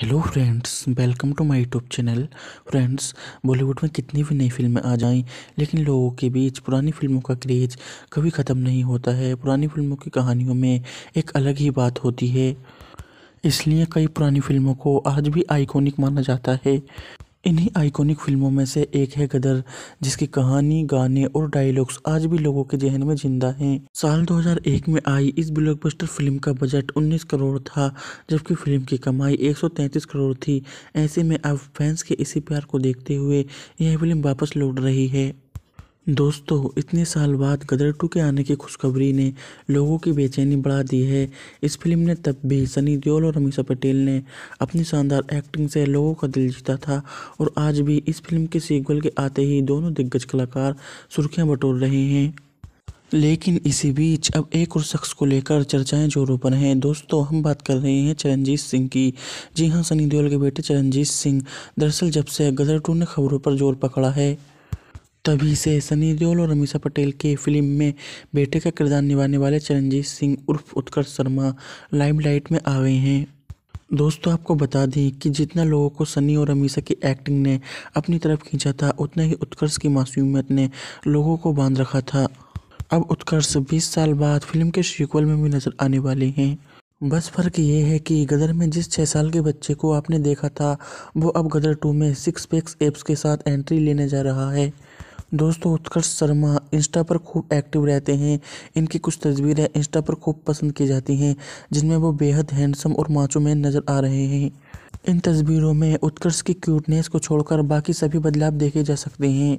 hello friends welcome to my YouTube channel friends Bollywood में कितनी भी नई फिल्में आ जाएं लेकिन लोगों के बीच पुरानी फिल्मों का क्रेज़ कभी ख़त्म नहीं होता है पुरानी फिल्मों की कहानियों में एक अलग ही बात होती है इसलिए कई पुरानी फिल्मों को आज भी आइकॉनिक माना जाता है इन्हीं आइकॉनिक फिल्मों में से एक है गदर जिसकी कहानी गाने और डायलॉग्स आज भी लोगों के जहन में जिंदा हैं साल 2001 में आई इस ब्लॉकबस्टर फिल्म का बजट 19 करोड़ था जबकि फिल्म की कमाई 133 करोड़ थी ऐसे में अब फैंस के इसी प्यार को देखते हुए यह फिल्म वापस लौट रही है दोस्तों इतने साल बाद गदर टू के आने की खुशखबरी ने लोगों की बेचैनी बढ़ा दी है इस फिल्म ने तब भी सनी देओल और अमीषा पटेल ने अपनी शानदार एक्टिंग से लोगों का दिल जीता था और आज भी इस फिल्म के सीक्वल के आते ही दोनों दिग्गज कलाकार सुर्खियां बटोर रहे हैं लेकिन इसी बीच अब एक और शख्स को लेकर चर्चाएं जोरों पर हैं दोस्तों हम बात कर रहे हैं चरणजीत सिंह की जी हाँ सनी देओल के बेटे चरणजीत सिंह दरअसल जब से गदर टू ने खबरों पर जोर पकड़ा है तभी से सनी देओल और अमीषा पटेल के फिल्म में बेटे का किरदार निभाने वाले चरणजीत सिंह उर्फ उत्कर्ष शर्मा लाइमलाइट में आ गए हैं दोस्तों आपको बता दें कि जितना लोगों को सनी और अमीषा की एक्टिंग ने अपनी तरफ खींचा था उतना ही उत्कर्ष की मासूमियत ने लोगों को बांध रखा था अब उत्कर्ष बीस साल बाद फिल्म के सीक्वल में भी नज़र आने वाले हैं बस फर्क ये है कि गदर में जिस छः साल के बच्चे को आपने देखा था वो अब गदर टू में सिक्स पैक्स एप्स के साथ एंट्री लेने जा रहा है दोस्तों उत्कर्ष शर्मा इंस्टा पर खूब एक्टिव रहते हैं इनकी कुछ तस्वीरें इंस्टा पर खूब पसंद की जाती हैं जिनमें वो बेहद हैंडसम और माचो मैन नज़र आ रहे हैं इन तस्वीरों में उत्कर्ष की क्यूटनेस को छोड़कर बाकी सभी बदलाव देखे जा सकते हैं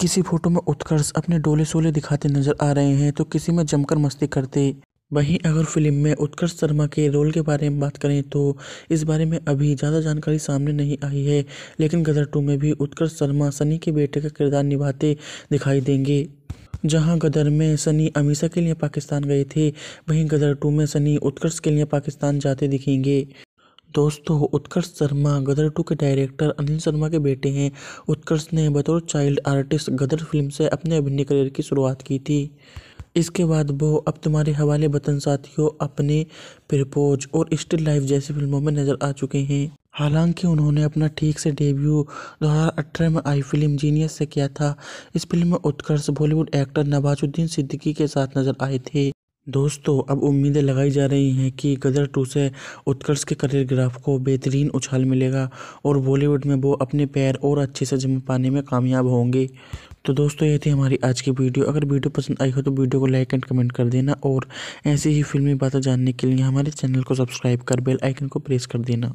किसी फोटो में उत्कर्ष अपने डोले सोले दिखाते नजर आ रहे हैं तो किसी में जमकर मस्ती करते वहीं अगर फिल्म में उत्कर्ष शर्मा के रोल के बारे में बात करें तो इस बारे में अभी ज़्यादा जानकारी सामने नहीं आई है लेकिन गदर टू में भी उत्कर्ष शर्मा सनी के बेटे का किरदार निभाते दिखाई देंगे जहां गदर में सनी अमीषा के लिए पाकिस्तान गए थे वहीं गदर टू में सनी उत्कर्ष के लिए पाकिस्तान जाते दिखेंगे दोस्तों उत्कर्ष शर्मा गदर टू के डायरेक्टर अनिल शर्मा के बेटे हैं उत्कर्ष ने बतौर चाइल्ड आर्टिस्ट गदर फिल्म से अपने अभिनय करियर की शुरुआत की थी इसके बाद वो अब तुम्हारे हवाले बतन साथियों अपने प्रपोज और स्टिल लाइफ जैसी फिल्मों में नज़र आ चुके हैं हालांकि उन्होंने अपना ठीक से डेब्यू 2018 में आई फिल्म जीनियस से किया था इस फिल्म में उत्कर्ष बॉलीवुड एक्टर नवाजुद्दीन सिद्दीकी के साथ नजर आए थे दोस्तों अब उम्मीदें लगाई जा रही हैं कि गदर टू से उत्कर्ष के करियर ग्राफ को बेहतरीन उछाल मिलेगा और बॉलीवुड में वो अपने पैर और अच्छे से जमा पाने में कामयाब होंगे तो दोस्तों ये थी हमारी आज की वीडियो अगर वीडियो पसंद आई हो तो वीडियो को लाइक एंड कमेंट कर देना और ऐसी ही फिल्मी बातें जानने के लिए हमारे चैनल को सब्सक्राइब कर बेल आइकन को प्रेस कर देना